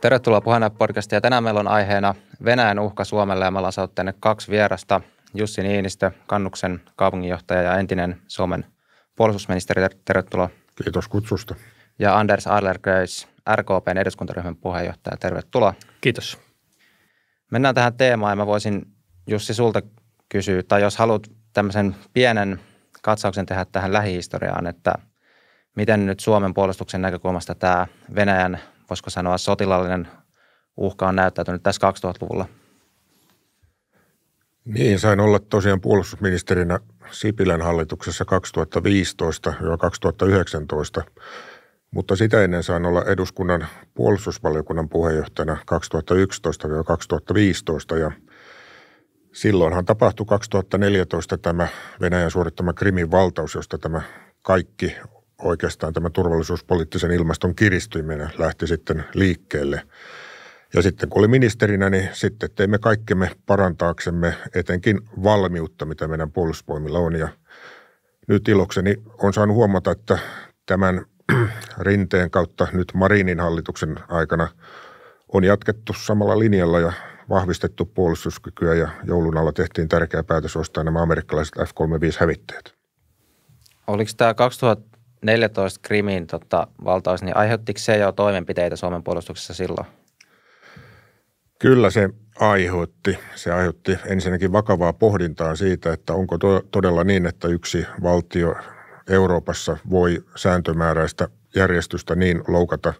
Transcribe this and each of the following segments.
Tervetuloa Puheenjohtaja podcastiin ja tänään meillä on aiheena Venäjän uhka Suomelle ja me ollaan saanut tänne kaksi vierasta. Jussi Niinistö, Kannuksen kaupunginjohtaja ja entinen Suomen puolustusministeri. Tervetuloa. Kiitos kutsusta. Ja Anders Adlercreutz, RKPn eduskuntaryhmän puheenjohtaja. Tervetuloa. Kiitos. Mennään tähän teemaan ja mä voisin Jussi sulta kysyä, tai jos haluat tämmöisen pienen katsauksen tehdä tähän lähihistoriaan, että miten nyt Suomen puolustuksen näkökulmasta tämä Venäjän voisiko sanoa, sotilallinen uhka on näyttäytynyt tässä 2000-luvulla? Niin, sain olla tosiaan puolustusministerinä Sipilän hallituksessa 2015-2019, mutta sitä ennen sain olla eduskunnan puolustusvaliokunnan puheenjohtajana 2011-2015 ja silloinhan tapahtui 2014 tämä Venäjän suorittama Krimin valtaus, josta tämä kaikki oikeastaan tämä turvallisuuspoliittisen ilmaston kiristyminen lähti sitten liikkeelle. Ja sitten kun oli ministerinä, niin sitten teimme kaikkemme parantaaksemme etenkin valmiutta, mitä meidän puolustusvoimilla on. Ja nyt ilokseni on saanut huomata, että tämän rinteen kautta nyt Marinin hallituksen aikana on jatkettu samalla linjalla ja vahvistettu puolustuskykyä ja joulun alla tehtiin tärkeä päätös ostaa nämä amerikkalaiset F-35-hävitteet. Oliko tämä 2000 14 krimin tota, valtaus, niin aiheuttiko se jo toimenpiteitä Suomen puolustuksessa silloin? Kyllä se aiheutti. Se aiheutti ensinnäkin vakavaa pohdintaa siitä, että onko to- todella niin, että yksi valtio Euroopassa voi sääntömääräistä järjestystä niin loukata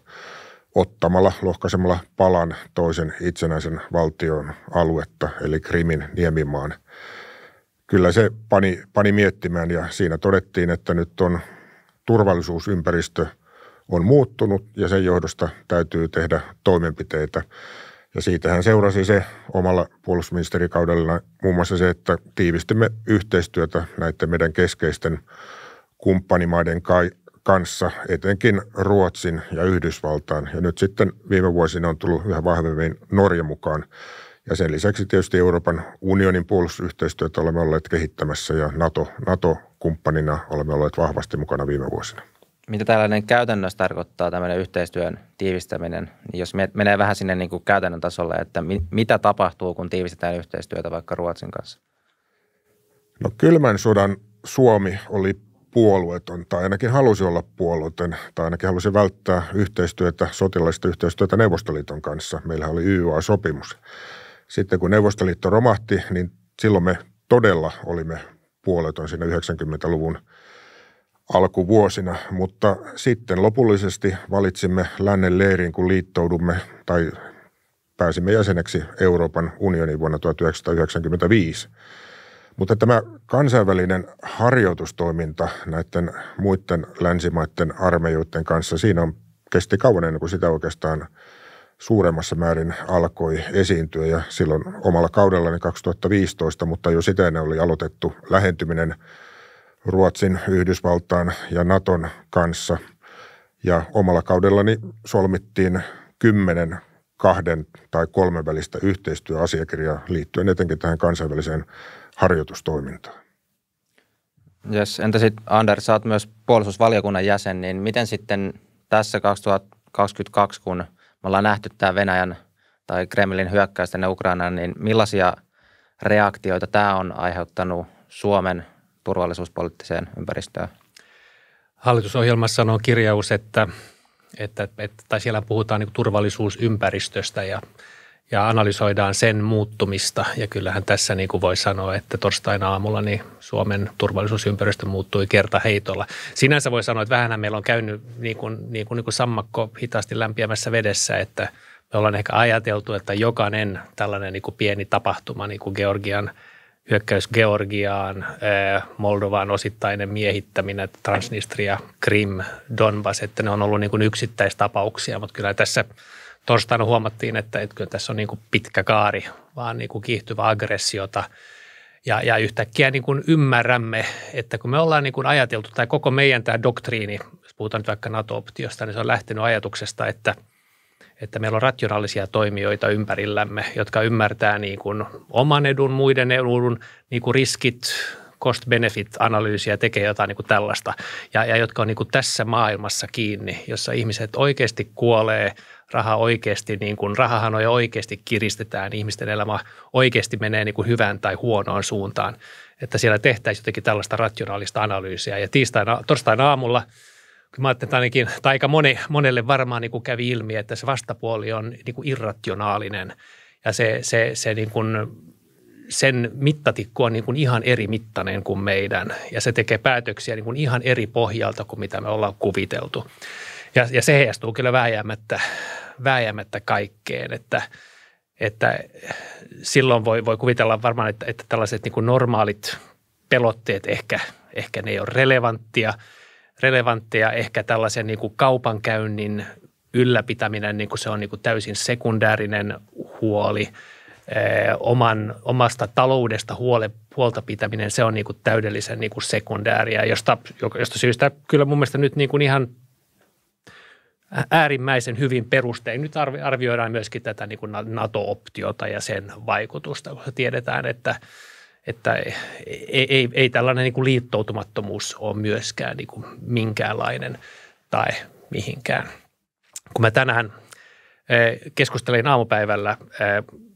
ottamalla, lohkaisemalla palan toisen itsenäisen valtion aluetta, eli Krimin niemimaan. Kyllä se pani, pani miettimään ja siinä todettiin, että nyt on turvallisuusympäristö on muuttunut ja sen johdosta täytyy tehdä toimenpiteitä. Ja siitähän seurasi se omalla puolustusministerikaudella muun muassa se, että tiivistimme yhteistyötä näiden meidän keskeisten kumppanimaiden kanssa, etenkin Ruotsin ja Yhdysvaltaan. Ja nyt sitten viime vuosina on tullut yhä vahvemmin Norja mukaan ja sen lisäksi tietysti Euroopan unionin puolustusyhteistyötä olemme olleet kehittämässä ja NATO, NATO-kumppanina olemme olleet vahvasti mukana viime vuosina. Mitä tällainen käytännössä tarkoittaa tämmöinen yhteistyön tiivistäminen? Niin jos menee vähän sinne niin kuin käytännön tasolle, että mi- mitä tapahtuu, kun tiivistetään yhteistyötä vaikka Ruotsin kanssa? No kylmän sodan Suomi oli puolueton tai ainakin halusi olla puolueton tai ainakin halusi välttää yhteistyötä, sotilaista yhteistyötä Neuvostoliiton kanssa. Meillä oli YYA-sopimus. Sitten kun Neuvostoliitto romahti, niin silloin me todella olimme puoleton siinä 90-luvun alkuvuosina, mutta sitten lopullisesti valitsimme lännen leirin, kun liittoudumme tai pääsimme jäseneksi Euroopan unionin vuonna 1995. Mutta tämä kansainvälinen harjoitustoiminta näiden muiden länsimaiden armeijoiden kanssa, siinä on, kesti kauan ennen kuin sitä oikeastaan – suuremmassa määrin alkoi esiintyä ja silloin omalla kaudellani 2015, mutta jo sitä ennen oli aloitettu lähentyminen Ruotsin, yhdysvaltaan ja Naton kanssa. Ja omalla kaudellani solmittiin kymmenen kahden tai kolmen välistä yhteistyöasiakirjaa liittyen etenkin tähän kansainväliseen harjoitustoimintaan. Yes. Entä sitten Anders, sä oot myös puolustusvaliokunnan jäsen, niin miten sitten tässä 2022, kun – me ollaan nähty tämä Venäjän tai Kremlin hyökkäys tänne Ukrainaan, niin millaisia reaktioita tämä on aiheuttanut Suomen turvallisuuspoliittiseen ympäristöön? Hallitusohjelmassa on kirjaus, että, että, että tai siellä puhutaan niin turvallisuusympäristöstä ja ja analysoidaan sen muuttumista. Ja kyllähän tässä niin kuin voi sanoa, että torstaina aamulla niin Suomen turvallisuusympäristö muuttui kerta heitolla. Sinänsä voi sanoa, että vähän meillä on käynyt niin kuin, niin kuin, niin kuin sammakko hitaasti lämpiämässä vedessä, että me ollaan ehkä ajateltu, että jokainen tällainen niin kuin pieni tapahtuma, niin kuin Georgian hyökkäys Georgiaan, eh, Moldovaan osittainen miehittäminen, Transnistria, Krim, Donbas, että ne on ollut niin kuin yksittäistapauksia, mutta kyllä tässä – torstaina huomattiin, että kyllä tässä on niin kuin pitkä kaari, vaan niin kuin kiihtyvä aggressiota. Ja, ja yhtäkkiä niin kuin ymmärrämme, että kun me ollaan niin kuin ajateltu, tai koko meidän tämä doktriini, jos puhutaan nyt vaikka NATO-optiosta, niin se on lähtenyt ajatuksesta, että, että meillä on rationaalisia toimijoita ympärillämme, jotka ymmärtää niin kuin oman edun, muiden edun, niin kuin riskit, cost-benefit-analyysiä, tekee jotain niin kuin tällaista, ja, ja jotka on niin kuin tässä maailmassa kiinni, jossa ihmiset oikeasti kuolee – raha oikeasti, niin kuin rahahanoja oikeasti kiristetään, ihmisten elämä oikeasti menee niin kuin hyvään tai huonoon suuntaan, että siellä tehtäisiin jotenkin tällaista rationaalista analyysiä. Ja tiistaina, torstaina aamulla, kun mä ajattelin, että ainakin, tai aika moni, monelle varmaan niin kuin kävi ilmi, että se vastapuoli on niin kuin irrationaalinen ja se, se, se niin kuin sen mittatikku on niin kuin ihan eri mittainen kuin meidän ja se tekee päätöksiä niin kuin ihan eri pohjalta kuin mitä me ollaan kuviteltu. Ja, ja se heijastuu kyllä vääjäämättä, vääjäämättä kaikkeen, että, että silloin voi, voi kuvitella varmaan, että, että tällaiset niin kuin normaalit pelotteet ehkä, ehkä ne ei ole relevanttia, relevantteja, ehkä tällaisen niin kuin kaupankäynnin ylläpitäminen, niin kuin se on niin kuin täysin sekundäärinen huoli – oman, omasta taloudesta huole, huolta pitäminen, se on niin kuin täydellisen niin kuin sekundääriä, josta, josta syystä kyllä mun mielestä nyt niin kuin ihan äärimmäisen hyvin perustein. Nyt arvioidaan myöskin tätä niin kuin NATO-optiota ja sen vaikutusta, koska tiedetään, että, että ei, ei, ei tällainen niin kuin liittoutumattomuus ole myöskään niin kuin minkäänlainen tai mihinkään. Kun mä tänään eh, keskustelin aamupäivällä eh,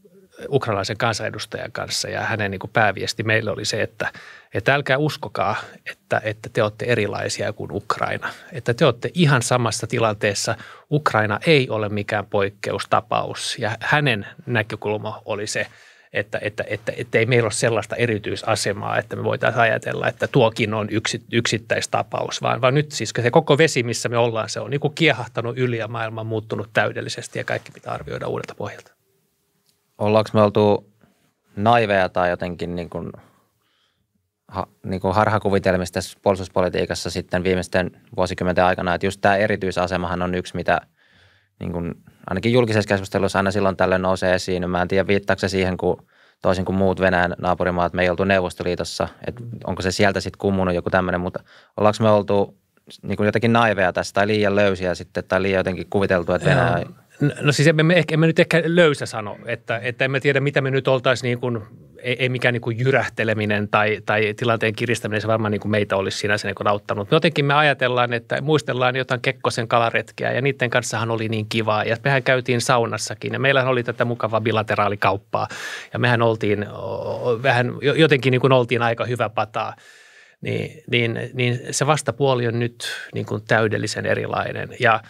ukrainalaisen kansanedustajan kanssa ja hänen niin kuin pääviesti meille oli se, että, että älkää uskokaa, että, että te olette erilaisia kuin Ukraina. Että te olette ihan samassa tilanteessa. Ukraina ei ole mikään poikkeustapaus ja hänen näkökulma oli se, että, että, että, että ei meillä ole sellaista erityisasemaa, että me voitaisiin ajatella, että tuokin on yksi, yksittäistapaus, vaan, vaan nyt siis se koko vesi, missä me ollaan, se on niin kuin kiehahtanut yli ja maailma on muuttunut täydellisesti ja kaikki pitää arvioida uudelta pohjalta ollaanko me oltu naiveja tai jotenkin niin kuin, ha, niin kuin harhakuvitelmista tässä puolustuspolitiikassa sitten viimeisten vuosikymmenten aikana, että just tämä erityisasemahan on yksi, mitä niin kuin, ainakin julkisessa keskustelussa aina silloin tällöin nousee esiin. Mä en tiedä, viittaako se siihen, kun toisin kuin muut Venäjän naapurimaat, me ei oltu Neuvostoliitossa, että onko se sieltä sitten kummunut joku tämmöinen, mutta ollaanko me oltu niin kuin jotenkin naiveja tässä tai liian löysiä sitten tai liian jotenkin kuviteltu, että Venäjä No siis emme, me, emme nyt ehkä löysä sano, että, että emme tiedä, mitä me nyt oltaisiin niin kuin, ei, ei mikään niin kuin jyrähteleminen tai, tai tilanteen kiristäminen, se varmaan niin kuin meitä olisi sinänsä niin kuin auttanut. Me jotenkin me ajatellaan, että muistellaan jotain Kekkosen kalaretkeä ja niiden kanssahan oli niin kivaa ja mehän käytiin saunassakin ja meillähän oli tätä mukavaa bilateraalikauppaa ja mehän oltiin, vähän, jotenkin niin kuin oltiin aika hyvä pataa niin, niin, niin se vastapuoli on nyt niin kuin täydellisen erilainen. Ja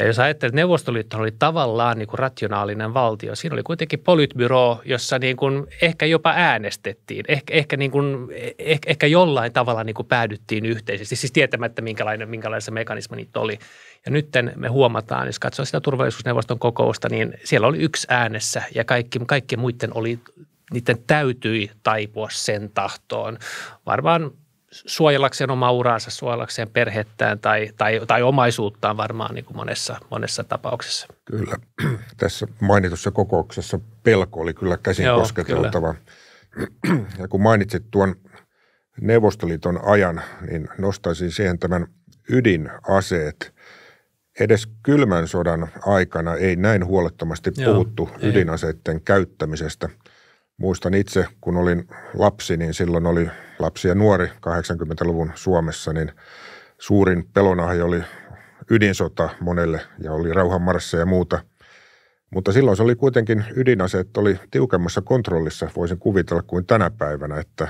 ja jos ajattelee, että Neuvostoliitto oli tavallaan niin kuin rationaalinen valtio, siinä oli kuitenkin politbyro, jossa niin kuin ehkä jopa äänestettiin, eh, ehkä, niin kuin, eh, ehkä jollain tavalla niin kuin päädyttiin yhteisesti, siis tietämättä minkälainen, minkälainen se mekanismi niitä oli. Ja nyt me huomataan, jos katsoo sitä turvallisuusneuvoston kokousta, niin siellä oli yksi äänessä ja kaikki, kaikki muiden oli niiden täytyi taipua sen tahtoon. Varmaan suojellakseen omaa uraansa, suojellakseen perhettään tai, tai, tai omaisuuttaan varmaan niin kuin monessa, monessa tapauksessa. Kyllä. Tässä mainitussa kokouksessa pelko oli kyllä käsin Joo, kosketeltava. Kyllä. Ja kun mainitsit tuon Neuvostoliiton ajan, niin nostaisin siihen tämän ydinaseet. Edes kylmän sodan aikana ei näin huolettomasti Joo, puhuttu ei. ydinaseiden käyttämisestä – Muistan itse, kun olin lapsi, niin silloin oli lapsi ja nuori 80-luvun Suomessa, niin suurin pelonahja oli ydinsota monelle ja oli rauhanmarsseja ja muuta. Mutta silloin se oli kuitenkin ydinaseet oli tiukemmassa kontrollissa, voisin kuvitella kuin tänä päivänä, että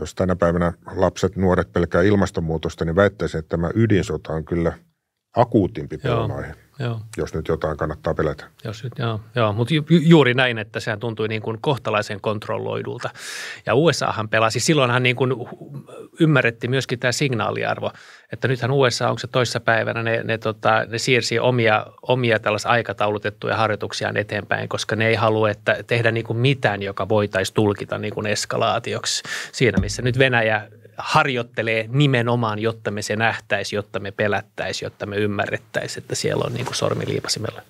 jos tänä päivänä lapset, nuoret pelkää ilmastonmuutosta, niin väittäisin, että tämä ydinsota on kyllä akuutimpi pelonaihe. Joo joo. jos nyt jotain kannattaa pelätä. Jos nyt, joo, joo. mutta ju, juuri näin, että sehän tuntui niin kuin kohtalaisen kontrolloidulta. Ja USAhan pelasi, silloinhan niin kuin ymmärretti myöskin tämä signaaliarvo, että nythän USA, onko se toissa päivänä, ne, ne, tota, ne siirsi omia, omia tällaisia aikataulutettuja harjoituksiaan eteenpäin, koska ne ei halua että tehdä niin kuin mitään, joka voitaisiin tulkita niin kuin eskalaatioksi. Siinä, missä nyt Venäjä harjoittelee nimenomaan, jotta me se nähtäisi, jotta me pelättäisi, jotta me ymmärrettäisi, että siellä on niin kuin sormi liipasimella.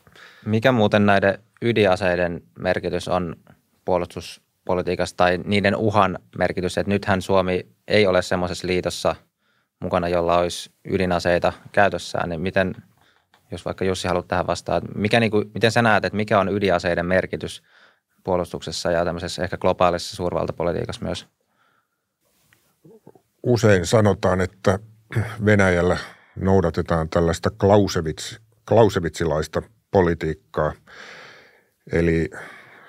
Mikä muuten näiden ydinaseiden merkitys on puolustuspolitiikassa tai niiden uhan merkitys? Että nythän Suomi ei ole semmoisessa liitossa mukana, jolla olisi ydinaseita käytössään, niin miten, jos vaikka Jussi haluat tähän vastata, että mikä niin kuin, miten sä näet, että mikä on ydinaseiden merkitys puolustuksessa ja tämmöisessä ehkä globaalissa suurvaltapolitiikassa myös – usein sanotaan, että Venäjällä noudatetaan tällaista Klausewitz, klausewitzilaista politiikkaa, eli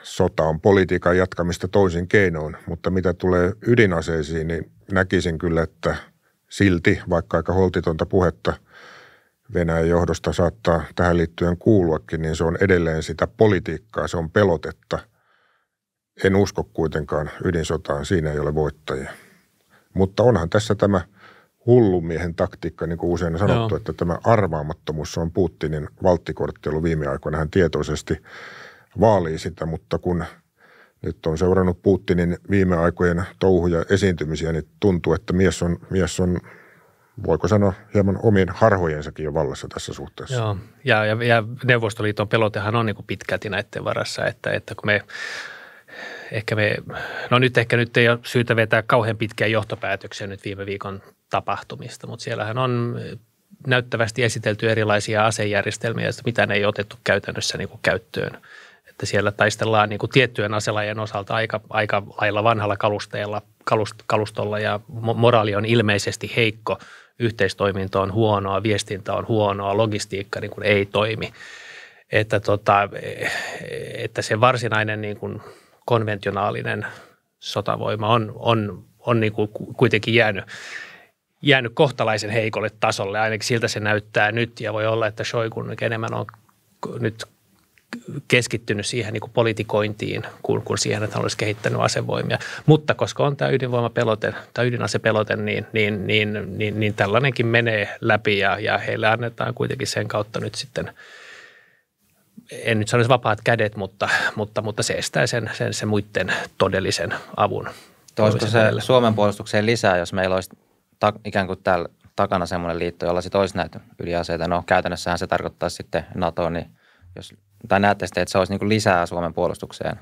sota on politiikan jatkamista toisin keinoin, mutta mitä tulee ydinaseisiin, niin näkisin kyllä, että silti, vaikka aika holtitonta puhetta Venäjän johdosta saattaa tähän liittyen kuuluakin, niin se on edelleen sitä politiikkaa, se on pelotetta. En usko kuitenkaan ydinsotaan, siinä ei ole voittajia. Mutta onhan tässä tämä hullumiehen taktiikka, niin kuin usein on sanottu, Joo. että tämä arvaamattomuus on Putinin valttikortti ollut viime aikoina. Hän tietoisesti vaalii sitä, mutta kun nyt on seurannut Putinin viime aikojen touhuja esiintymisiä, niin tuntuu, että mies on, mies on voiko sanoa, hieman omien harhojensakin jo vallassa tässä suhteessa. Joo, ja, ja, ja Neuvostoliiton pelotehan on niin kuin pitkälti näiden varassa, että, että kun me ehkä me, no nyt ehkä nyt ei ole syytä vetää kauhean pitkiä johtopäätöksiä nyt viime viikon tapahtumista, mutta siellähän on näyttävästi esitelty erilaisia asejärjestelmiä, joista ne ei otettu käytännössä niin kuin käyttöön. Että siellä taistellaan niin kuin tiettyjen aselajien osalta aika, aika lailla vanhalla kalusteella, kalust, kalustolla ja moraali on ilmeisesti heikko, yhteistoiminta on huonoa, viestintä on huonoa, logistiikka niin kuin ei toimi. Että, tota, e-, e-, että se varsinainen niin kuin – konventionaalinen sotavoima on, on, on niin kuin kuitenkin jäänyt, jäänyt kohtalaisen heikolle tasolle. Ainakin siltä se näyttää nyt ja voi olla, että Shoigu enemmän on nyt keskittynyt siihen niin kuin politikointiin kuin, kuin siihen, että hän olisi kehittänyt asevoimia. Mutta koska on tämä ydinvoimapelote tai ydinasepelote, niin, niin, niin, niin, niin tällainenkin menee läpi ja, ja heille annetaan kuitenkin sen kautta nyt sitten – en nyt sanoisi vapaat kädet, mutta, mutta, mutta se estää sen, sen, sen muiden todellisen avun. Toisiko se meille. Suomen puolustukseen lisää, jos meillä olisi ta, ikään kuin täällä takana semmoinen liitto, jolla sitten olisi näitä ydinaseita. No käytännössähän se tarkoittaa sitten NATO, niin jos, tai näette sitten, että se olisi niin lisää Suomen puolustukseen?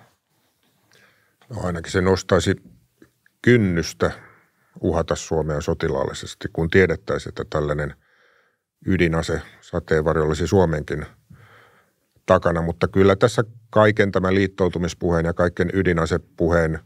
No ainakin se nostaisi kynnystä uhata Suomea sotilaallisesti, kun tiedettäisiin, että tällainen ydinase sateenvarjo olisi Suomenkin – takana, mutta kyllä tässä kaiken tämän liittoutumispuheen ja kaiken ydinasepuheen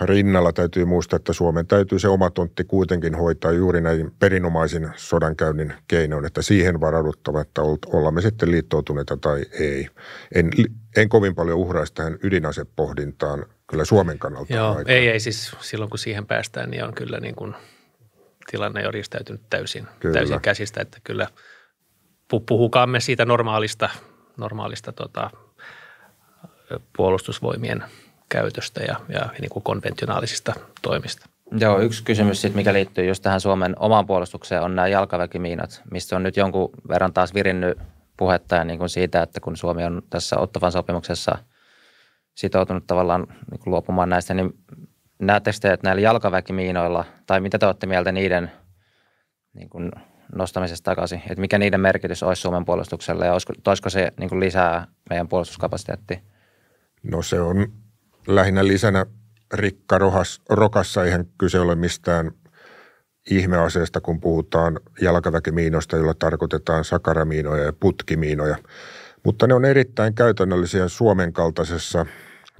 rinnalla täytyy muistaa, että Suomen täytyy se oma tontti kuitenkin hoitaa juuri näin perinomaisin sodankäynnin keinoin, että siihen varauduttava, että ollaan me sitten liittoutuneita tai ei. En, en kovin paljon uhraisi tähän ydinasepohdintaan kyllä Suomen kannalta. Joo, ei, ei siis silloin kun siihen päästään, niin on kyllä niin kuin tilanne on täysin, täysin käsistä, että kyllä – puhukaamme siitä normaalista, normaalista tota, puolustusvoimien käytöstä ja, ja niin kuin konventionaalisista toimista. Joo, yksi kysymys sitten, mikä liittyy just tähän Suomen omaan puolustukseen, on nämä jalkaväkimiinat, mistä on nyt jonkun verran taas virinnyt puhetta ja niin kuin siitä, että kun Suomi on tässä Ottavan sopimuksessa sitoutunut tavallaan niin kuin luopumaan näistä, niin näettekö te, että näillä jalkaväkimiinoilla, tai mitä te olette mieltä niiden niin kuin nostamisesta takaisin, että mikä niiden merkitys olisi Suomen puolustukselle ja olisiko, se niin kuin lisää meidän puolustuskapasiteettia? No se on lähinnä lisänä rikka rohas, rokassa, eihän kyse ole mistään ihmeaseesta, kun puhutaan jalkaväkimiinoista, jolla tarkoitetaan sakaramiinoja ja putkimiinoja. Mutta ne on erittäin käytännöllisiä Suomen kaltaisessa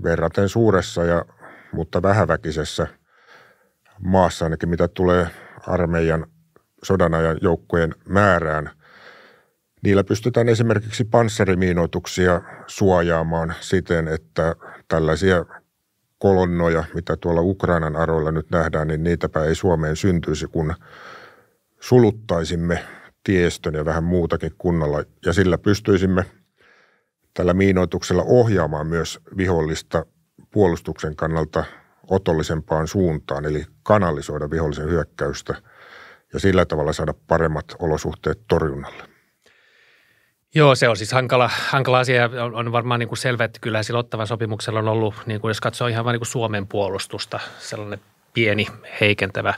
verraten suuressa ja mutta vähäväkisessä maassa ainakin, mitä tulee armeijan sodanajan joukkojen määrään. Niillä pystytään esimerkiksi panssarimiinoituksia suojaamaan siten, että tällaisia kolonnoja, mitä tuolla Ukrainan aroilla nyt nähdään, niin niitäpä ei Suomeen syntyisi, kun suluttaisimme tiestön ja vähän muutakin kunnolla. Ja sillä pystyisimme tällä miinoituksella ohjaamaan myös vihollista puolustuksen kannalta otollisempaan suuntaan, eli kanalisoida vihollisen hyökkäystä – ja sillä tavalla saada paremmat olosuhteet torjunnalle. Joo, se on siis hankala, hankala asia. On, on varmaan niin kuin selvä, että kyllä sillä ottavan sopimuksella on ollut, niin kuin jos katsoo ihan vain niin kuin Suomen puolustusta, sellainen pieni heikentävä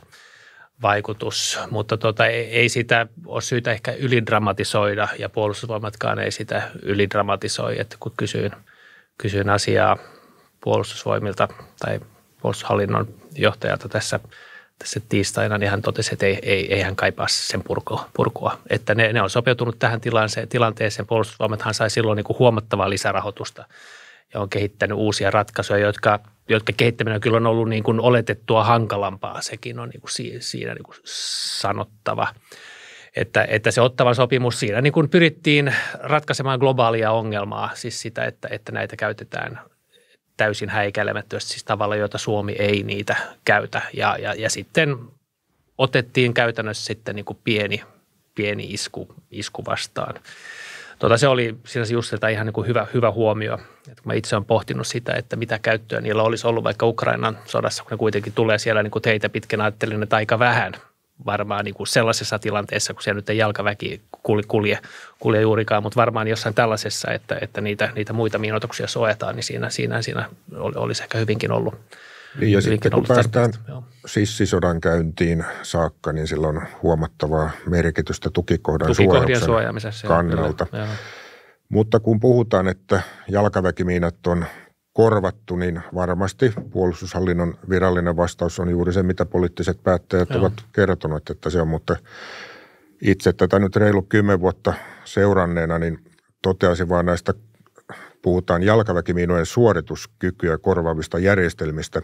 vaikutus. Mutta tota, ei, ei sitä ole syytä ehkä ylidramatisoida ja puolustusvoimatkaan ei sitä ylidramatisoi. Että kun kysyin, kysyin asiaa puolustusvoimilta tai puolustushallinnon johtajalta tässä – tässä tiistaina, niin hän totesi, että ei, ei, ei hän kaipaa sen purkoa. purkoa. Että ne, ne on sopeutunut tähän tilanteeseen. tilanteeseen. Puolustusvoimathan sai silloin niin kuin huomattavaa lisärahoitusta ja on kehittänyt uusia ratkaisuja, jotka, jotka kehittäminen kyllä on ollut niin kuin oletettua hankalampaa. Sekin on niin kuin siinä niin kuin sanottava. Että, että se ottavan sopimus, siinä niin kuin pyrittiin ratkaisemaan globaalia ongelmaa, siis sitä, että, että näitä käytetään täysin häikäilemättömästi, siis tavalla, jota Suomi ei niitä käytä. Ja, ja, ja sitten otettiin käytännössä sitten niin kuin pieni, pieni isku, isku vastaan. Tota, se oli sinänsä just sitä ihan niin kuin hyvä, hyvä huomio. Et kun mä itse olen pohtinut sitä, että mitä käyttöä niillä olisi ollut vaikka Ukrainan sodassa, kun ne kuitenkin tulee siellä niin kuin teitä pitkin, ajattelin, että aika vähän – varmaan niin kuin sellaisessa tilanteessa, kun siellä nyt ei jalkaväki kulje, kulje kulje juurikaan, mutta varmaan jossain tällaisessa, että, että niitä, niitä muita miinoituksia soetaan, niin siinä, siinä, siinä olisi ehkä hyvinkin ollut. Niin ja sitten kun päästään sissisodan käyntiin saakka, niin sillä on huomattavaa merkitystä tukikohdan suojaamisessa kannalta. Kyllä, Mutta kun puhutaan, että jalkaväkimiinat on korvattu, niin varmasti puolustushallinnon virallinen vastaus on juuri se, mitä poliittiset päättäjät Joo. ovat kertoneet, että se on, mutta itse tätä nyt reilu kymmen vuotta seuranneena, niin toteaisin vaan näistä, puhutaan jalkaväkimiinojen suorituskykyä korvaavista järjestelmistä,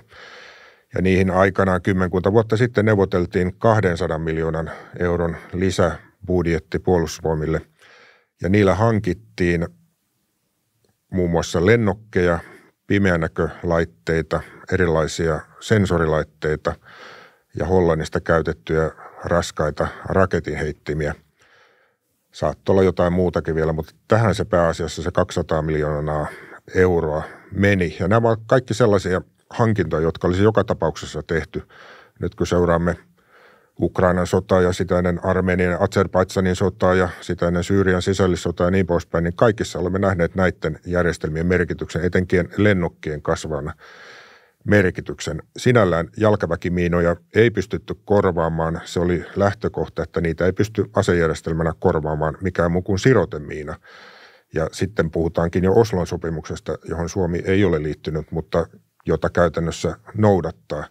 ja niihin aikanaan kymmenkunta vuotta sitten neuvoteltiin 200 miljoonan euron lisäbudjetti puolustusvoimille. Ja niillä hankittiin muun muassa lennokkeja, pimeänäkölaitteita, erilaisia sensorilaitteita ja Hollannista käytettyjä raskaita raketinheittimiä. Saattoi olla jotain muutakin vielä, mutta tähän se pääasiassa se 200 miljoonaa euroa meni. Ja nämä ovat kaikki sellaisia hankintoja, jotka olisi joka tapauksessa tehty. Nyt kun seuraamme – Ukrainan sota ja sitä ennen Armenian ja Azerbaidsanin sota ja sitä ennen Syyrian sisällissota ja niin poispäin, niin kaikissa olemme nähneet näiden järjestelmien merkityksen, etenkin lennokkien kasvana merkityksen. Sinällään jalkaväkimiinoja ei pystytty korvaamaan. Se oli lähtökohta, että niitä ei pysty asejärjestelmänä korvaamaan mikään muu kuin sirotemiina. Ja sitten puhutaankin jo Oslon sopimuksesta, johon Suomi ei ole liittynyt, mutta jota käytännössä noudattaa.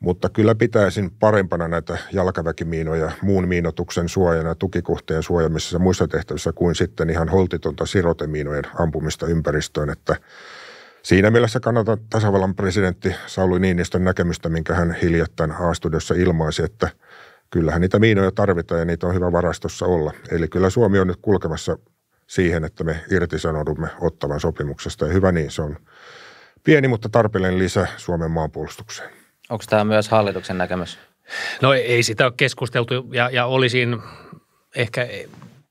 Mutta kyllä pitäisin parempana näitä jalkaväkimiinoja muun miinotuksen suojana, tukikohteen suojamisessa ja muissa tehtävissä kuin sitten ihan holtitonta sirotemiinojen ampumista ympäristöön, että Siinä mielessä kannatan tasavallan presidentti Sauli Niinistön näkemystä, minkä hän hiljattain A-studiossa ilmaisi, että kyllähän niitä miinoja tarvitaan ja niitä on hyvä varastossa olla. Eli kyllä Suomi on nyt kulkemassa siihen, että me irtisanoudumme ottavan sopimuksesta ja hyvä niin, se on pieni, mutta tarpeellinen lisä Suomen maanpuolustukseen. Onko tämä myös hallituksen näkemys? No ei sitä ole keskusteltu ja, ja olisin ehkä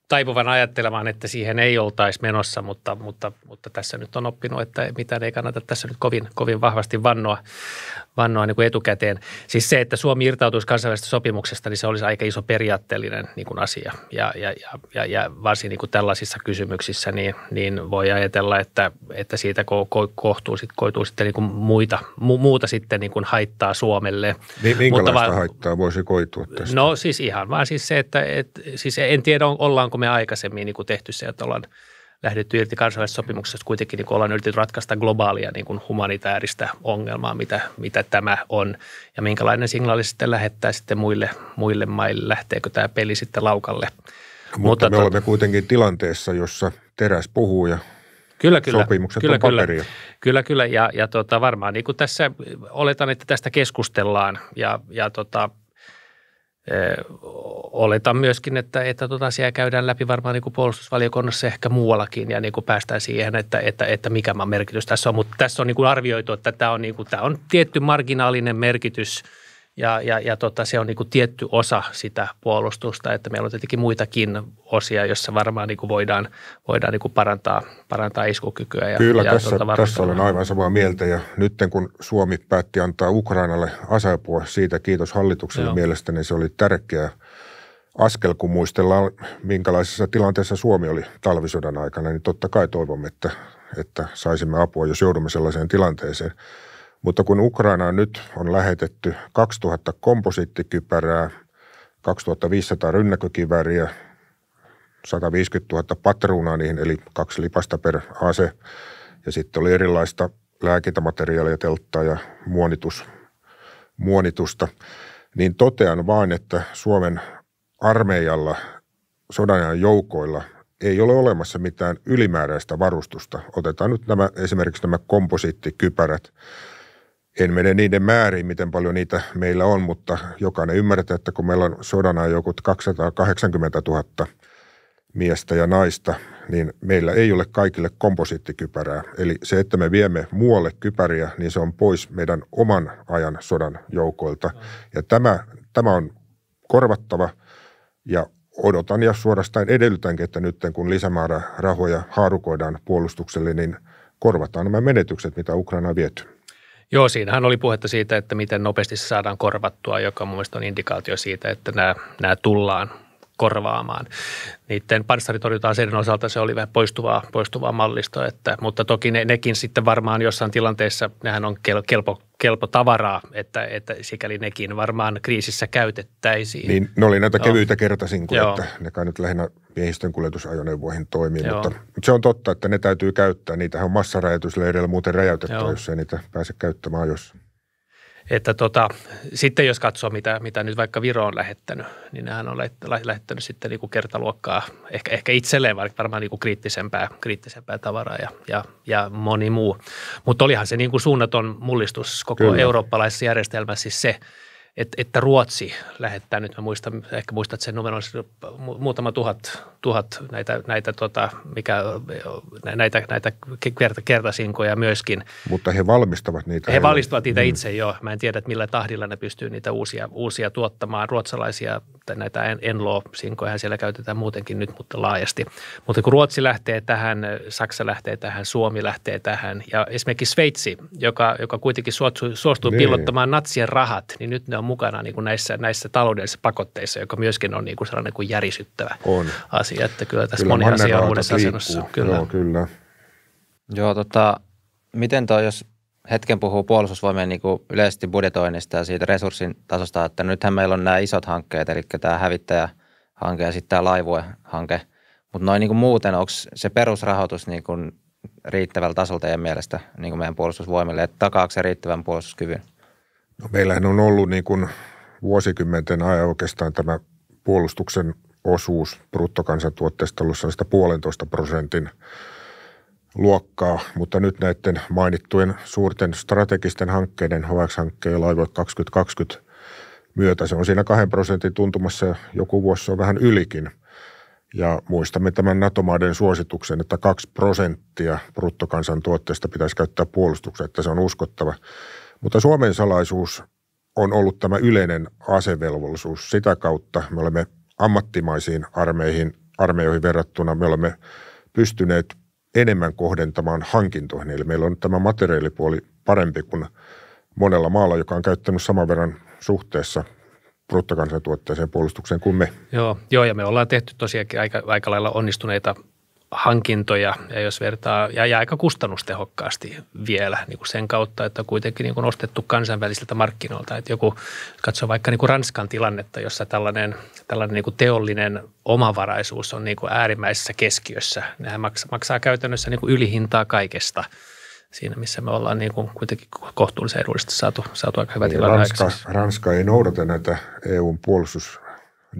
taipuvan ajattelemaan, että siihen ei oltaisi menossa, mutta, mutta, mutta tässä nyt on oppinut, että mitään ei kannata tässä nyt kovin, kovin vahvasti vannoa, vannoa niin kuin etukäteen. Siis se, että Suomi irtautuisi kansainvälisestä sopimuksesta, niin se olisi aika iso periaatteellinen niin kuin asia. Ja, ja, ja, ja varsin niin kuin tällaisissa kysymyksissä niin, niin voi ajatella, että, että siitä ko- ko- kohtuu, sit, koituu sitten niin kuin muita, mu- muuta sitten niin kuin haittaa Suomelle. Niin, minkälaista mutta vaan, haittaa voisi koitua tästä? No siis ihan vaan siis se, että et, siis en tiedä ollaanko onko me aikaisemmin niin kuin tehty se, että ollaan lähdetty irti kansainvälisestä sopimuksesta, kuitenkin niin kuin ollaan yritetty ratkaista globaalia niin kuin humanitaarista ongelmaa, mitä, mitä tämä on ja minkälainen signaali sitten lähettää sitten muille, muille maille, lähteekö tämä peli sitten laukalle. Mutta, Mutta me olemme kuitenkin tilanteessa, jossa teräs puhuu ja Kyllä, kyllä. Sopimukset kyllä, on paperia. Kyllä, kyllä. Ja, ja tota, varmaan niin kuin tässä oletan, että tästä keskustellaan ja, ja tota, oletan myöskin, että, että tota asiaa käydään läpi varmaan niin kuin puolustusvaliokunnassa ehkä muuallakin ja niin kuin päästään siihen, että, että, että mikä merkitys tässä on. Mutta tässä on niin kuin arvioitu, että tämä on, niin kuin, tämä on tietty marginaalinen merkitys – ja, ja, ja tota, se on niin kuin tietty osa sitä puolustusta, että meillä on tietenkin muitakin osia, joissa varmaan niin kuin voidaan, voidaan niin kuin parantaa, parantaa iskukykyä. Ja, Kyllä, ja tässä, tuota tässä olen aivan samaa mieltä ja nyt kun Suomi päätti antaa Ukrainalle asepua siitä kiitos hallitukselle Joo. niin se oli tärkeä askel, kun muistellaan minkälaisessa tilanteessa Suomi oli talvisodan aikana, niin totta kai toivomme, että, että saisimme apua, jos joudumme sellaiseen tilanteeseen – mutta kun Ukrainaan nyt on lähetetty 2000 komposiittikypärää, 2500 rynnäkökiväriä, 150 000 patruunaa niihin, eli kaksi lipasta per ase, ja sitten oli erilaista lääkintämateriaalia, telttaa ja muonitus, muonitusta, niin totean vain, että Suomen armeijalla, sodanajan joukoilla ei ole olemassa mitään ylimääräistä varustusta. Otetaan nyt nämä, esimerkiksi nämä komposiittikypärät. En mene niiden määriin, miten paljon niitä meillä on, mutta jokainen ymmärtää, että kun meillä on sodana joku 280 000 miestä ja naista, niin meillä ei ole kaikille komposiittikypärää. Eli se, että me viemme muualle kypäriä, niin se on pois meidän oman ajan sodan joukoilta. Ja tämä, tämä on korvattava ja odotan ja suorastaan edellytänkin, että nyt kun lisämäärä rahoja haarukoidaan puolustukselle, niin korvataan nämä menetykset, mitä Ukraina on viety. Joo, siinähän oli puhetta siitä, että miten nopeasti se saadaan korvattua, joka mun mielestä on indikaatio siitä, että nämä, nämä tullaan korvaamaan. Niiden panssaritorjuntaan sen osalta se oli vähän poistuvaa, poistuvaa mallista, että, mutta toki ne, nekin sitten varmaan jossain tilanteessa, nehän on kelpo, kelpo tavaraa, että, että sikäli nekin varmaan kriisissä käytettäisiin. Niin ne oli näitä Joo. kevyitä kertasinkuja, että ne kai nyt lähinnä miehistön kuljetusajoneuvoihin toimii, Joo. mutta, mutta se on totta, että ne täytyy käyttää. Niitähän on massarajoitusleireillä muuten räjäytettyä, jos ei niitä pääse käyttämään jos. Että tota, sitten jos katsoo, mitä, mitä nyt vaikka Viro on lähettänyt, niin nehän on lähettänyt sitten niin kuin kertaluokkaa, ehkä, ehkä itselleen varmaan niin kuin kriittisempää, kriittisempää tavaraa ja, ja, ja moni muu. Mutta olihan se niin kuin suunnaton mullistus koko Kyllä. eurooppalaisessa järjestelmässä siis se – että, että Ruotsi lähettää nyt, mä muistan, ehkä muistat sen numeron, muutama tuhat, tuhat näitä, näitä, tota, mikä, näitä, näitä kertasinkoja myöskin. Mutta he valmistavat niitä. He valmistavat niitä mm. itse jo. Mä en tiedä, että millä tahdilla ne pystyy niitä uusia, uusia tuottamaan. Ruotsalaisia tai näitä enlo-sinkoja siellä käytetään muutenkin nyt, mutta laajasti. Mutta kun Ruotsi lähtee tähän, Saksa lähtee tähän, Suomi lähtee tähän ja esimerkiksi Sveitsi, joka, joka kuitenkin suostuu, suostuu niin. piilottamaan natsien rahat, niin nyt ne on mukana niin kuin näissä, näissä taloudellisissa pakotteissa, joka myöskin on niin kuin sellainen kuin järisyttävä on. asia. Että kyllä tässä kyllä, moni asia on uudessa asennossa. Kyllä. Joo, kyllä. Joo, tota, miten toi, jos hetken puhuu puolustusvoimien niin kuin yleisesti budjetoinnista ja siitä resurssin tasosta, että nythän meillä on nämä isot hankkeet, eli tämä hävittäjähanke ja sitten tämä laivuehanke. Mutta noin niin muuten, onko se perusrahoitus niin kuin riittävällä tasolla teidän mielestä niin kuin meidän puolustusvoimille, että takaako se riittävän puolustuskyvyn? No meillähän on ollut niin kuin vuosikymmenten ajan oikeastaan tämä puolustuksen osuus bruttokansantuotteesta ollut sellaista puolentoista prosentin – luokkaa, mutta nyt näiden mainittujen suurten strategisten hankkeiden, HX-hankkeen ja Laivue 2020 myötä, se on siinä kahden prosentin tuntumassa ja joku vuosi se on vähän ylikin. Ja muistamme tämän NATO-maiden suosituksen, että 2 prosenttia bruttokansantuotteesta pitäisi käyttää puolustukseen, että se on uskottava. Mutta Suomen salaisuus on ollut tämä yleinen asevelvollisuus. Sitä kautta me olemme ammattimaisiin armeihin, armeijoihin verrattuna, me olemme pystyneet enemmän kohdentamaan hankintoihin. Eli meillä on tämä materiaalipuoli parempi kuin monella maalla, joka on käyttänyt saman verran suhteessa bruttokansantuotteeseen puolustukseen kuin me. Joo, joo ja me ollaan tehty tosiaankin aika, aika lailla onnistuneita hankintoja ja jos vertaa, ja, ja aika kustannustehokkaasti vielä niin kuin sen kautta, että on kuitenkin niin kuin ostettu kansainvälisiltä markkinoilta. Että joku katsoo vaikka niin kuin Ranskan tilannetta, jossa tällainen, tällainen niin kuin teollinen omavaraisuus on niin kuin äärimmäisessä keskiössä. Nehän maksaa, maksaa käytännössä niin kuin ylihintaa kaikesta siinä, missä me ollaan niin kuin kuitenkin kohtuullisen edullisesti saatu, saatu aika hyvä niin, tilanne Ranska, Ranska ei noudata näitä EUn puolustus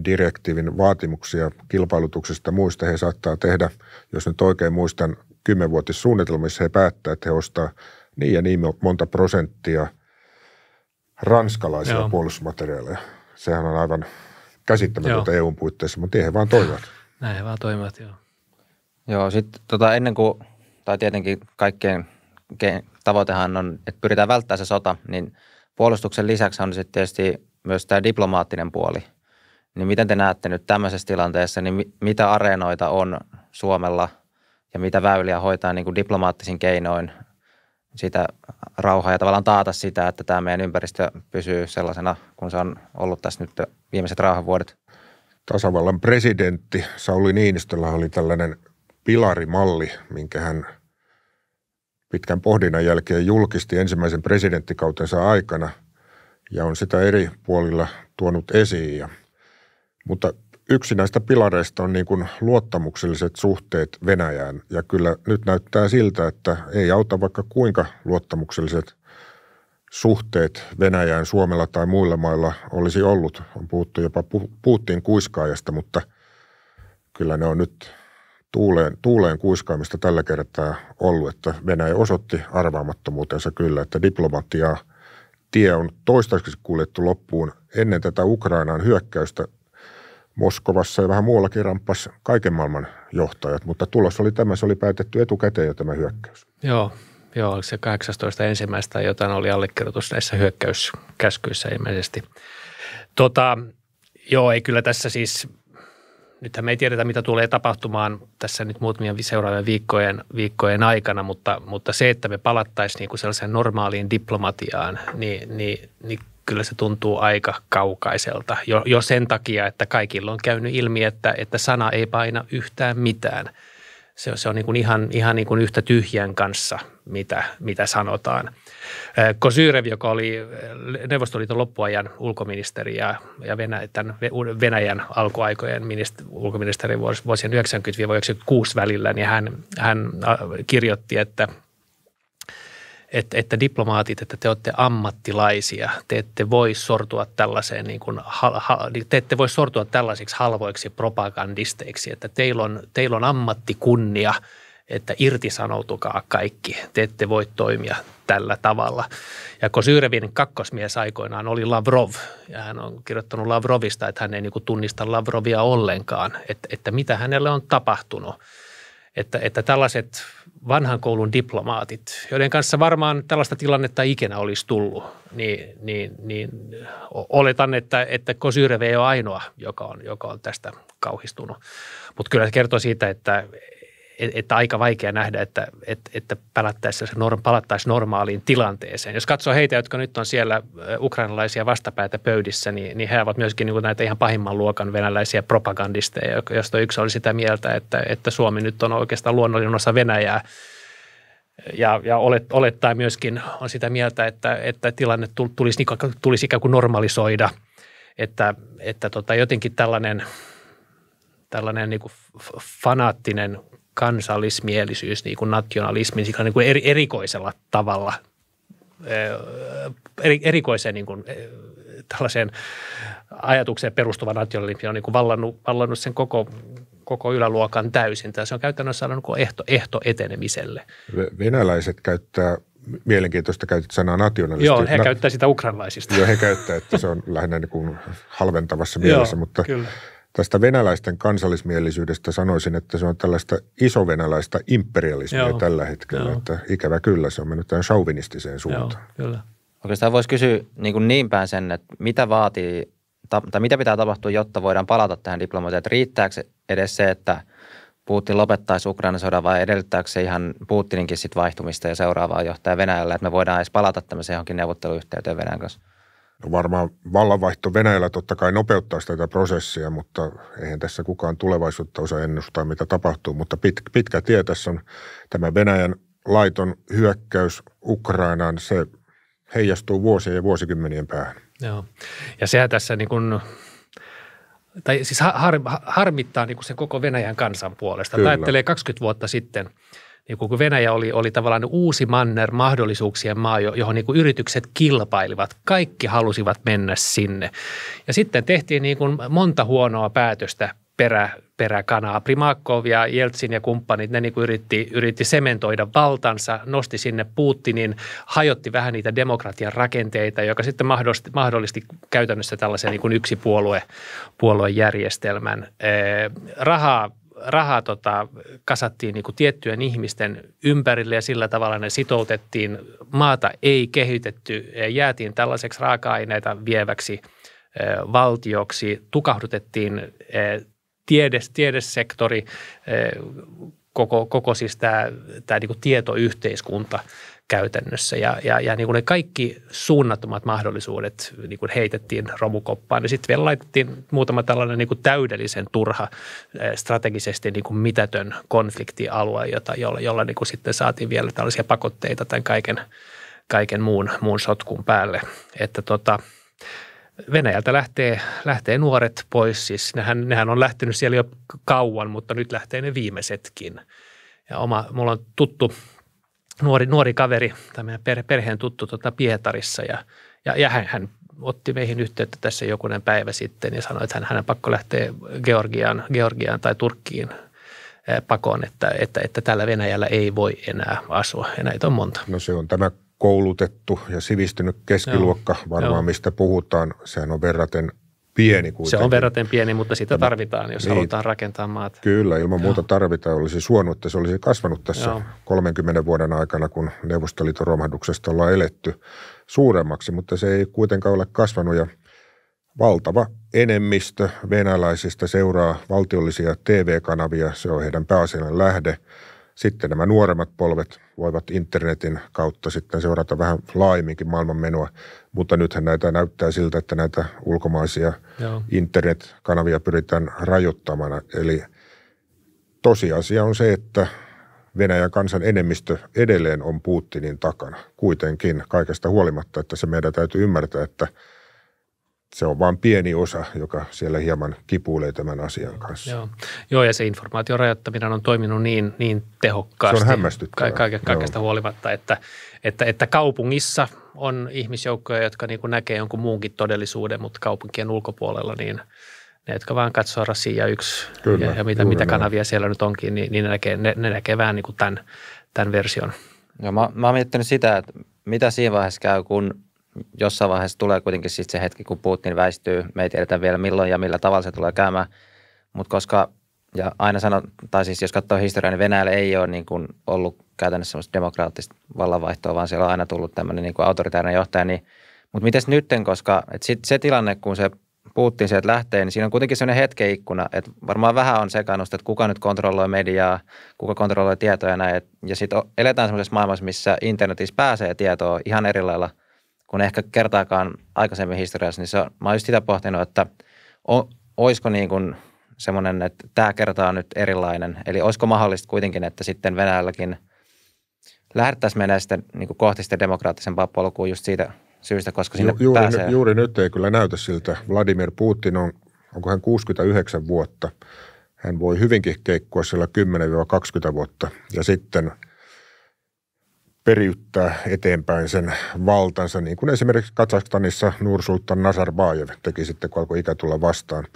direktiivin vaatimuksia kilpailutuksista muista he saattaa tehdä, jos nyt oikein muistan, kymmenvuotissuunnitelmissa he päättää, että he ostaa niin ja niin monta prosenttia ranskalaisia Joo. puolustusmateriaaleja. Sehän on aivan käsittämätöntä EUn puitteissa, mutta he vaan toimivat. Näin he vaan toimivat, jo. joo. Joo, sitten tota, ennen kuin, tai tietenkin kaikkien tavoitehan on, että pyritään välttämään se sota, niin puolustuksen lisäksi on sitten tietysti myös tämä diplomaattinen puoli – niin miten te näette nyt tämmöisessä tilanteessa, niin mitä areenoita on Suomella ja mitä väyliä hoitaa niin kuin diplomaattisin keinoin sitä rauhaa ja tavallaan taata sitä, että tämä meidän ympäristö pysyy sellaisena, kun se on ollut tässä nyt viimeiset rauhanvuodet? Tasavallan presidentti Sauli Niinistöllä oli tällainen pilarimalli, minkä hän pitkän pohdinnan jälkeen julkisti ensimmäisen presidenttikautensa aikana ja on sitä eri puolilla tuonut esiin. Ja mutta yksi näistä pilareista on niin kuin luottamukselliset suhteet Venäjään. Ja kyllä nyt näyttää siltä, että ei auta vaikka kuinka luottamukselliset suhteet Venäjään Suomella tai muilla mailla olisi ollut. On puhuttu jopa Putin kuiskaajasta, mutta kyllä ne on nyt tuuleen, tuuleen kuiskaamista tällä kertaa ollut, että Venäjä osoitti arvaamattomuutensa kyllä, että diplomatiaa tie on toistaiseksi kuljettu loppuun ennen tätä Ukrainan hyökkäystä Moskovassa ja vähän muuallakin ramppas kaiken maailman johtajat, mutta tulos oli tämä, se oli päätetty etukäteen jo tämä hyökkäys. Joo, joo oliko se 18 ensimmäistä jotain oli allekirjoitus näissä hyökkäyskäskyissä ilmeisesti. Tota, joo, ei kyllä tässä siis, nythän me ei tiedetä mitä tulee tapahtumaan tässä nyt muutamien seuraavien viikkojen, viikkojen aikana, mutta, mutta se, että me palattaisiin niin kuin sellaiseen normaaliin diplomatiaan, niin, niin, niin kyllä se tuntuu aika kaukaiselta. Jo, jo sen takia, että kaikilla on käynyt ilmi, että, että sana ei paina yhtään mitään. Se, se on niin kuin ihan, ihan niin kuin yhtä tyhjän kanssa, mitä, mitä sanotaan. Kosyrev, joka oli Neuvostoliiton loppuajan ulkoministeri ja, ja Venäjän, Venäjän alkuaikojen ministeri, ulkoministeri vuosien 90-96 välillä, niin hän, hän kirjoitti, että – että, että diplomaatit, että te olette ammattilaisia, te ette voi sortua tällaiseen niin kuin, te ette voi sortua tällaisiksi halvoiksi propagandisteiksi, että teillä on, teillä on ammattikunnia, että irtisanoutukaa kaikki, te ette voi toimia tällä tavalla. Ja Kosyrevin kakkosmies aikoinaan oli Lavrov, ja hän on kirjoittanut Lavrovista, että hän ei niin kuin tunnista Lavrovia ollenkaan, että, että mitä hänelle on tapahtunut. Että, että tällaiset vanhan koulun diplomaatit, joiden kanssa varmaan tällaista tilannetta ikinä olisi tullut, niin, niin, niin oletan, että, että Kosyreve ei ole ainoa, joka on, joka on tästä kauhistunut. Mutta kyllä se kertoo siitä, että, että aika vaikea nähdä, että, että, että palattaisiin palattaisi normaaliin tilanteeseen. Jos katsoo heitä, jotka nyt on siellä ukrainalaisia vastapäätä pöydissä, niin, niin he ovat myöskin niin näitä ihan pahimman luokan venäläisiä propagandisteja, josta yksi oli sitä mieltä, että, että Suomi nyt on oikeastaan luonnollinen osa Venäjää. Ja, ja olet, olettaa myöskin on sitä mieltä, että, että tilanne tulisi, niinku, tulisi ikään kuin normalisoida, että, että tota, jotenkin tällainen – tällainen niin fanaattinen kansallismielisyys niin kuin nationalismi niin kuin eri, erikoisella tavalla eh, eri, erikoiseen niin kuin, eh, tällaiseen ajatukseen perustuva nationalismi on niin kuin vallannut, vallannut sen koko, koko yläluokan täysin. Se on käytännössä niin kuin ehto, ehto etenemiselle. Venäläiset käyttää mielenkiintoista käytit sanaa nationalisti. Joo, he Na- käyttää sitä ukrainalaisista. Joo, he käyttää, että se on lähinnä niin kuin halventavassa mielessä, Joo, mutta, kyllä. Tästä venäläisten kansallismielisyydestä sanoisin, että se on tällaista isovenäläistä imperialismia Joo. tällä hetkellä. Joo. Että ikävä kyllä se on mennyt tähän chauvinistiseen suuntaan. Joo, kyllä. Oikeastaan voisi kysyä niin, kuin niin päin sen, että mitä vaatii tai mitä pitää tapahtua, jotta voidaan palata tähän diplomatiaan? Että riittääkö edes se, että Putin lopettaisi Ukrainan sodan vai edellyttääkö se ihan Putininkin sit vaihtumista ja seuraavaa johtaa Venäjällä, että me voidaan edes palata tämmöiseen johonkin neuvotteluyhteyteen Venäjän kanssa? No varmaan vallanvaihto Venäjällä totta kai nopeuttaa tätä prosessia, mutta eihän tässä kukaan tulevaisuutta osaa ennustaa, mitä tapahtuu. Mutta pit, pitkä tie tässä on tämä Venäjän laiton hyökkäys Ukrainaan, se heijastuu vuosien ja vuosikymmenien päähän. Joo, ja sehän tässä niin kuin tai siis har, harmittaa niin kuin sen koko Venäjän kansan puolesta. Kyllä. Ajattelee 20 vuotta sitten – niin kun Venäjä oli, oli tavallaan uusi manner mahdollisuuksien maa, johon niin yritykset kilpailivat. Kaikki halusivat mennä sinne. Ja sitten tehtiin niin kuin monta huonoa päätöstä perä, peräkanaa. Primakov ja Jeltsin ja kumppanit, ne niin yritti, yritti sementoida valtansa, nosti sinne Putinin, hajotti vähän niitä demokratian rakenteita, joka sitten mahdollisti, mahdollisti käytännössä tällaisen niin kuin yksipuoluejärjestelmän. Rahaa rahaa tota, kasattiin niin kuin tiettyjen ihmisten ympärille ja sillä tavalla ne sitoutettiin. Maata ei kehitetty, e, jäätiin tällaiseksi raaka-aineita vieväksi e, valtioksi, tukahdutettiin e, tiedes, tiedesektori, koko, koko siis tämä, niin tietoyhteiskunta – käytännössä. Ja, ja, ja niin kuin ne kaikki suunnattomat mahdollisuudet niin kuin heitettiin romukoppaan. Ja niin sitten vielä laitettiin muutama tällainen niin kuin täydellisen turha, eh, strategisesti niin kuin mitätön konfliktialue, jota, jolla, jolla niin kuin sitten saatiin vielä tällaisia pakotteita tämän kaiken, kaiken muun, muun sotkun päälle. Että tota, Venäjältä lähtee, lähtee nuoret pois, siis nehän, nehän on lähtenyt siellä jo kauan, mutta nyt lähtee ne viimeisetkin. Ja oma, mulla on tuttu nuori, nuori kaveri, tämä perheen tuttu tuota Pietarissa ja, ja, ja hän, hän otti meihin yhteyttä tässä jokunen päivä sitten ja sanoi, että hän, hänen pakko lähteä Georgiaan, Georgiaan tai Turkkiin pakoon, että, että, että tällä Venäjällä ei voi enää asua. Ja näitä on monta. No se on tämä koulutettu ja sivistynyt keskiluokka Joo. varmaan, Joo. mistä puhutaan. Sehän on verraten pieni kuitenkin. Se on verraten pieni, mutta sitä Tämä, tarvitaan, jos niin, halutaan rakentaa maata. Kyllä, ilman muuta Joo. tarvitaan. Olisi suonut, että se olisi kasvanut tässä Joo. 30 vuoden aikana, kun Neuvostoliiton romahduksesta ollaan eletty suuremmaksi, mutta se ei kuitenkaan ole kasvanut ja valtava enemmistö venäläisistä seuraa valtiollisia TV-kanavia, se on heidän pääasiallinen lähde – sitten nämä nuoremmat polvet voivat internetin kautta sitten seurata vähän laajemminkin maailmanmenoa, mutta nythän näitä näyttää siltä, että näitä ulkomaisia Joo. internetkanavia pyritään rajoittamaan. Eli tosiasia on se, että Venäjän kansan enemmistö edelleen on Putinin takana. Kuitenkin kaikesta huolimatta, että se meidän täytyy ymmärtää, että – se on vain pieni osa, joka siellä hieman kipuilee tämän asian kanssa. Joo, Joo ja se informaation rajoittaminen on toiminut niin, niin tehokkaasti. Se on hämmästyttävää. Ka- kaikesta Joo. huolimatta, että, että, että kaupungissa on ihmisjoukkoja, jotka niin kuin näkee jonkun muunkin todellisuuden, mutta kaupunkien ulkopuolella niin ne, jotka vaan katsoo rasia yksi Kyllä, ja, ja mitä, mitä kanavia siellä nyt onkin, niin, niin ne, näkee, ne, ne näkee vähän niin kuin tämän, tämän version. Joo, mä, mä oon miettinyt sitä, että mitä siinä vaiheessa käy, kun – jossain vaiheessa tulee kuitenkin sit se hetki, kun Putin väistyy. Me ei tiedetä vielä milloin ja millä tavalla se tulee käymään, mutta koska ja aina sanon, tai siis jos katsoo historiaa, niin Venäjällä ei ole niin kuin ollut käytännössä semmoista demokraattista vallanvaihtoa, vaan siellä on aina tullut tämmöinen niin kuin autoritaarinen johtaja. Niin, mutta miten nytten, koska et sit se tilanne, kun se Putin sieltä lähtee, niin siinä on kuitenkin sellainen hetken ikkuna, että varmaan vähän on sekannusta, että kuka nyt kontrolloi mediaa, kuka kontrolloi tietoja ja näin. ja sitten eletään semmoisessa maailmassa, missä internetissä pääsee tietoa ihan eri lailla – kun ehkä kertaakaan aikaisemmin historiassa, niin se on, mä oon just sitä pohtinut, että o, olisiko niin kuin semmoinen, että tämä kerta on nyt erilainen. Eli olisiko mahdollista kuitenkin, että sitten Venäjälläkin lähdettäisiin menemään sitten niin kuin kohti sitä demokraattisempaa polkua just siitä syystä, koska sinne Ju, juuri, pääsee. N, juuri nyt ei kyllä näytä siltä. Vladimir Putin on, onko hän 69 vuotta. Hän voi hyvinkin keikkua siellä 10-20 vuotta ja sitten – periyttää eteenpäin sen valtansa, niin kuin esimerkiksi Kazakstanissa Nursultan Nazarbayev teki sitten, kun alkoi ikä tulla vastaan.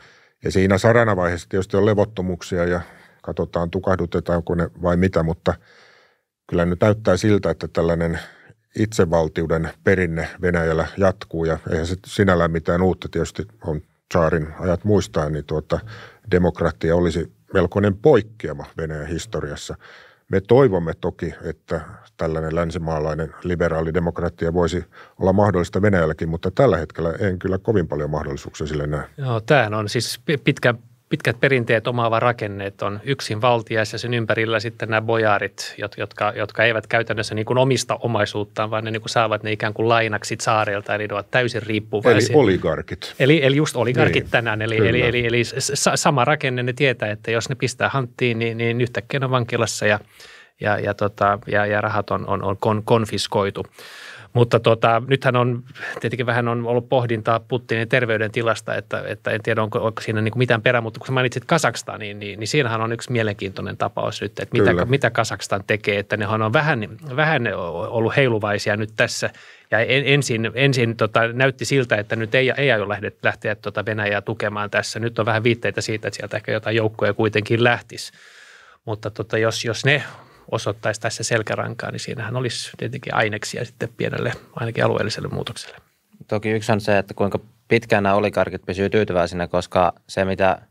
Ja siinä sarana vaiheessa tietysti on levottomuuksia ja katsotaan tukahdutetaanko ne vai mitä, mutta kyllä nyt näyttää siltä, että tällainen itsevaltiuden perinne Venäjällä jatkuu ja eihän se sinällään mitään uutta tietysti on saarin ajat muistaa, niin tuota, demokratia olisi melkoinen poikkeama Venäjän historiassa – me toivomme toki, että tällainen länsimaalainen liberaalidemokratia voisi olla mahdollista Venäjälläkin, mutta tällä hetkellä en kyllä kovin paljon mahdollisuuksia sille näe. Joo, tämähän on siis pitkä pitkät perinteet omaava rakenne, että on yksin valtias ja sen ympärillä sitten nämä bojaarit, jotka, jotka eivät käytännössä niin kuin omista omaisuuttaan, vaan ne niin kuin saavat ne ikään kuin lainaksi saarelta eli ne ovat täysin riippuvaisia. Eli oligarkit. Eli, eli just oligarkit niin, tänään, eli, eli, eli, eli sama rakenne ne tietää, että jos ne pistää hanttiin, niin, niin yhtäkkiä on vankilassa ja, ja, ja, tota, ja, ja rahat on, on, on konfiskoitu. Mutta tota, nythän on tietenkin vähän on ollut pohdintaa Putinin terveydentilasta, että, että en tiedä onko, onko siinä niin kuin mitään perä, mutta kun mainitsit Kasakstanin, niin, niin, niin siinähän on yksi mielenkiintoinen tapaus nyt, että mitä, mitä Kasakstan tekee, että nehän on vähän, vähän ollut heiluvaisia nyt tässä ja ensin, ensin tota, näytti siltä, että nyt ei, ei aio lähteä, lähteä tota Venäjää tukemaan tässä. Nyt on vähän viitteitä siitä, että sieltä ehkä jotain joukkoja kuitenkin lähtisi. Mutta tota, jos, jos ne osoittaisi tässä selkärankaa, niin siinähän olisi tietenkin aineksia sitten pienelle, ainakin alueelliselle muutokselle. Toki yksi on se, että kuinka pitkään nämä olikarkit pysyy tyytyväisinä, koska se, mitä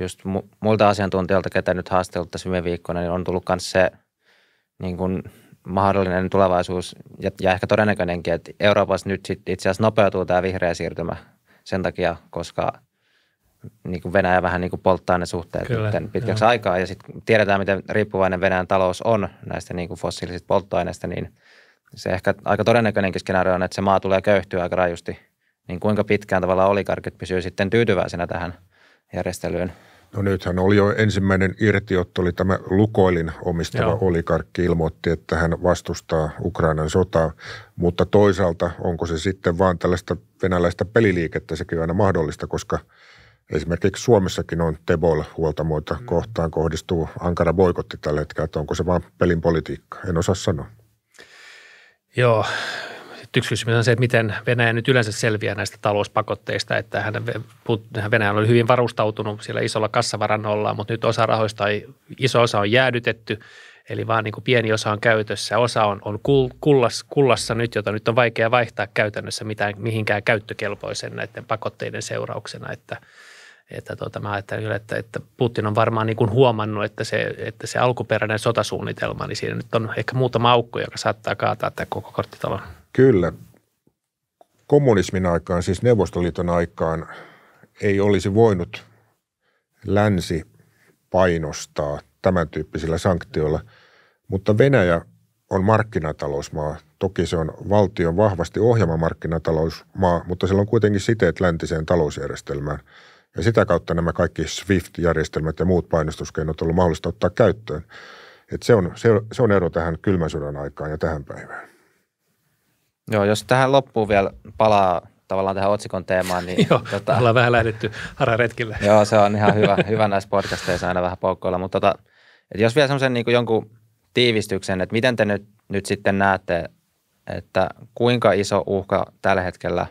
just muilta asiantuntijoilta, ketä nyt haastellut tässä viime viikkoina, niin on tullut myös se niin kuin mahdollinen tulevaisuus ja, ja ehkä todennäköinenkin, että Euroopassa nyt sit itse asiassa nopeutuu tämä vihreä siirtymä sen takia, koska niin kuin Venäjä vähän niin kuin polttaa ne suhteet Kyllä, pitkäksi joo. aikaa. Ja sitten tiedetään, miten riippuvainen Venäjän talous on näistä niin kuin fossiilisista polttoaineista, niin se ehkä aika todennäköinenkin skenaario on, että se maa tulee köyhtyä aika rajusti. Niin kuinka pitkään tavalla olikarkit pysyy sitten tyytyväisenä tähän järjestelyyn? No nythän oli jo ensimmäinen irtiotto, oli tämä Lukoilin omistava Joo. olikarkki ilmoitti, että hän vastustaa Ukrainan sotaa, mutta toisaalta onko se sitten vaan tällaista venäläistä peliliikettä, sekin on aina mahdollista, koska – Esimerkiksi Suomessakin on Tebol huoltamoita mm. kohtaan kohdistuu ankara boikotti tällä hetkellä, että onko se vain pelin politiikka. En osaa sanoa. Joo. Yksi kysymys on se, että miten Venäjä nyt yleensä selviää näistä talouspakotteista, että hän, Venäjä oli hyvin varustautunut sillä isolla kassavarannolla, mutta nyt osa rahoista, ei, iso osa on jäädytetty, eli vaan niin kuin pieni osa on käytössä. Osa on, on kullas, kullassa nyt, jota nyt on vaikea vaihtaa käytännössä mitään, mihinkään käyttökelpoisen näiden pakotteiden seurauksena, että – että tota, mä ajattelen kyllä, että, että Putin on varmaan niin kuin huomannut, että se, että se alkuperäinen sotasuunnitelma, niin siinä nyt on ehkä muutama aukko, joka saattaa kaataa tämä koko korttitalon. Kyllä. Kommunismin aikaan, siis Neuvostoliiton aikaan, ei olisi voinut länsi painostaa tämän tyyppisillä sanktioilla, mutta Venäjä on markkinatalousmaa. Toki se on valtion vahvasti ohjaama markkinatalousmaa, mutta sillä on kuitenkin siteet läntiseen talousjärjestelmään – ja sitä kautta nämä kaikki SWIFT-järjestelmät ja muut painostuskeinot on ollut mahdollista ottaa käyttöön. Et se, on, se, se on ero tähän kylmän sodan aikaan ja tähän päivään. Joo, jos tähän loppuun vielä palaa tavallaan tähän otsikon teemaan. Niin, Joo, tota, ollaan vähän lähdetty hararetkille. Joo, se on ihan hyvä, hyvä näissä podcasteissa aina vähän poukkoilla, mutta tota, et jos vielä semmoisen niin jonkun tiivistyksen, että miten te nyt, nyt sitten näette, että kuinka iso uhka tällä hetkellä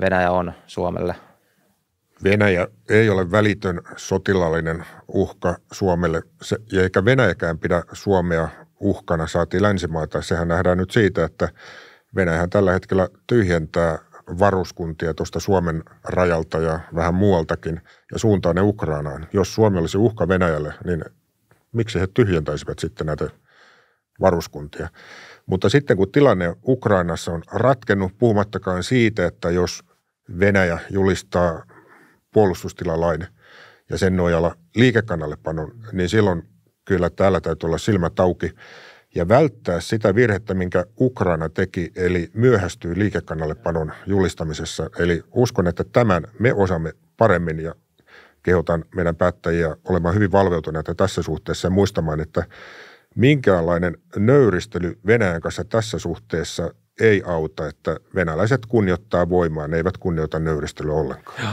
Venäjä on Suomelle – Venäjä ei ole välitön sotilaallinen uhka Suomelle, se, eikä Venäjäkään pidä Suomea uhkana, saati länsimaita. Sehän nähdään nyt siitä, että Venäjähän tällä hetkellä tyhjentää varuskuntia tuosta Suomen rajalta ja vähän muualtakin ja suuntaa ne Ukrainaan. Jos Suomi olisi uhka Venäjälle, niin miksi he tyhjentäisivät sitten näitä varuskuntia? Mutta sitten kun tilanne Ukrainassa on ratkennut, puhumattakaan siitä, että jos Venäjä julistaa puolustustilalain ja sen nojalla liikekannallepanon, niin silloin kyllä täällä täytyy olla silmät auki ja välttää sitä virhettä, minkä Ukraina teki, eli myöhästyy liikekannallepanon julistamisessa. Eli uskon, että tämän me osaamme paremmin ja kehotan meidän päättäjiä olemaan hyvin valveutuneita tässä suhteessa ja muistamaan, että minkäänlainen nöyristely Venäjän kanssa tässä suhteessa ei auta, että venäläiset kunnioittaa voimaa, ne eivät kunnioita nöyristelyä ollenkaan. Joo.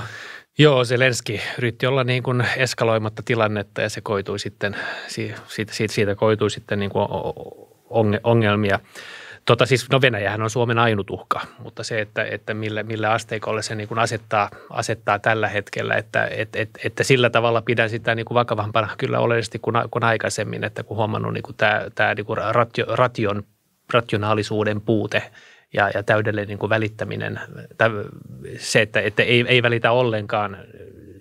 Joo, Zelenski yritti olla niin kuin eskaloimatta tilannetta ja se koitui sitten, siitä, siitä, siitä koitui sitten niin kuin ongelmia. Tota siis, no Venäjähän on Suomen ainut uhka, mutta se, että, että millä, millä asteikolle se niin kuin asettaa, asettaa tällä hetkellä, että, et, et, että sillä tavalla pidän sitä niin kuin vakavampana kyllä oleellisesti kuin, kuin aikaisemmin, että kun huomannut niin kuin tämä, tämä niin kuin ratio, ration, rationaalisuuden puute – ja, ja täydellinen niin kuin välittäminen, se, että, että ei, ei välitä ollenkaan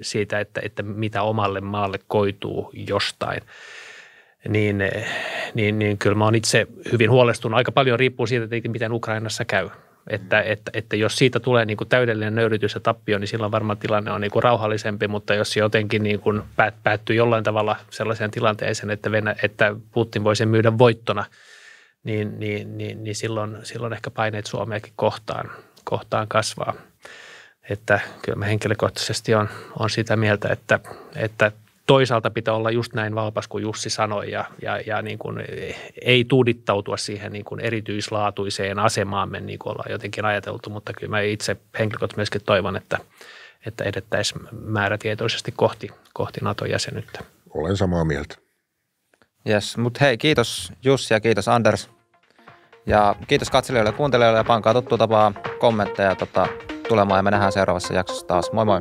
siitä, että, että mitä omalle maalle koituu jostain, niin, niin, niin kyllä mä oon itse hyvin huolestunut. Aika paljon riippuu siitä, että miten Ukrainassa käy. Että, että, että jos siitä tulee niin kuin täydellinen nöyrytys ja tappio, niin silloin varmaan tilanne on niin kuin rauhallisempi, mutta jos se jotenkin niin kuin päättyy jollain tavalla sellaiseen tilanteeseen, että, Venä, että Putin voi sen myydä voittona – niin, niin, niin, niin silloin, silloin ehkä paineet Suomeakin kohtaan, kohtaan kasvaa. Että kyllä mä henkilökohtaisesti on, on sitä mieltä, että, että toisaalta pitää olla just näin valpas kuin Jussi sanoi ja, ja, ja niin kuin ei tuudittautua siihen niin kuin erityislaatuiseen asemaamme niin kuin ollaan jotenkin ajateltu, mutta kyllä mä itse henkilökohtaisesti myöskin toivon, että, että edettäisiin määrätietoisesti kohti, kohti NATO-jäsenyyttä. Olen samaa mieltä. Yes, mutta hei kiitos Jussi ja kiitos Anders. Ja kiitos katselijoille ja kuuntelijoille ja pankaa tuttu tapaa kommentteja tota, tulemaan ja me nähdään seuraavassa jaksossa taas. Moi moi!